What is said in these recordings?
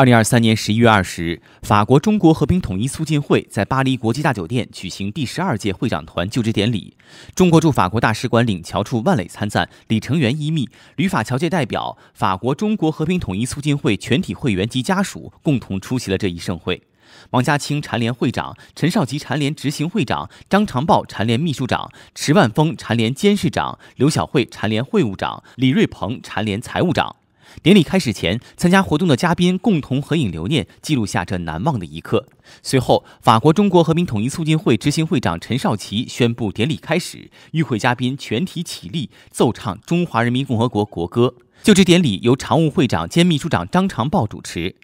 二零二三年十一月二十日，法国中国和平统一促进会在巴黎国际大酒店举行第十二届会长团就职典礼。中国驻法国大使馆领侨处万磊参赞、李成元一密，旅法侨界代表、法国中国和平统一促进会全体会员及家属共同出席了这一盛会。王家清蝉联会长，陈少吉蝉联执行会长，张长豹蝉联秘书长，迟万峰蝉联监事长，刘晓慧蝉联会务长，李瑞鹏蝉联财务长。典礼开始前，参加活动的嘉宾共同合影留念，记录下这难忘的一刻。随后，法国中国和平统一促进会执行会长陈少奇宣布典礼开始，与会嘉宾全体起立，奏唱中华人民共和国国歌。就职典礼由常务会长兼秘书长张长豹主持。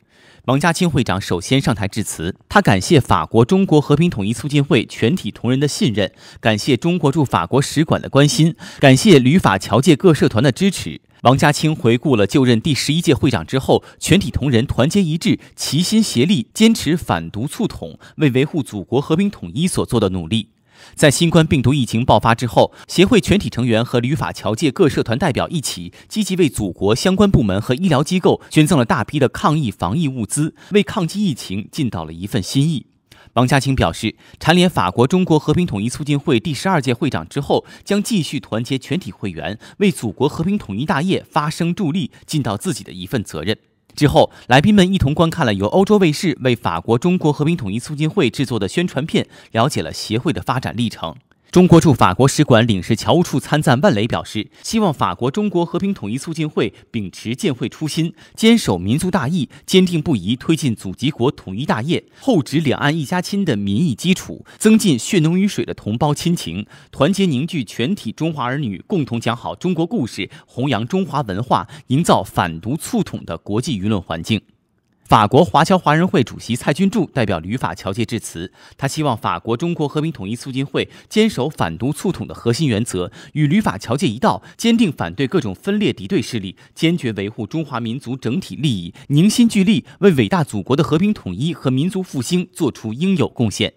王家清会长首先上台致辞，他感谢法国中国和平统一促进会全体同仁的信任，感谢中国驻法国使馆的关心，感谢旅法侨界各社团的支持。王家清回顾了就任第十一届会长之后，全体同仁团结一致、齐心协力、坚持反独促统，为维护祖国和平统一所做的努力。在新冠病毒疫情爆发之后，协会全体成员和旅法侨界各社团代表一起，积极为祖国相关部门和医疗机构捐赠了大批的抗疫防疫物资，为抗击疫情尽到了一份心意。王家清表示，蝉联法国中国和平统一促进会第十二届会长之后，将继续团结全体会员，为祖国和平统一大业发声助力，尽到自己的一份责任。之后，来宾们一同观看了由欧洲卫视为法国中国和平统一促进会制作的宣传片，了解了协会的发展历程。中国驻法国使馆领事侨务处参赞万磊表示，希望法国中国和平统一促进会秉持建会初心，坚守民族大义，坚定不移推进祖籍国统一大业，厚植两岸一家亲的民意基础，增进血浓于水的同胞亲情，团结凝聚全体中华儿女，共同讲好中国故事，弘扬中华文化，营造反独促统的国际舆论环境。法国华侨华人会主席蔡君柱代表旅法侨界致辞，他希望法国中国和平统一促进会坚守反独促统的核心原则，与旅法侨界一道，坚定反对各种分裂敌对势力，坚决维护中华民族整体利益，凝心聚力，为伟大祖国的和平统一和民族复兴做出应有贡献。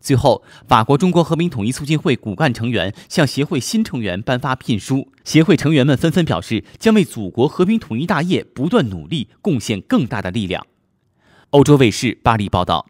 最后，法国中国和平统一促进会骨干成员向协会新成员颁发聘书，协会成员们纷纷表示，将为祖国和平统一大业不断努力，贡献更大的力量。欧洲卫视巴黎报道。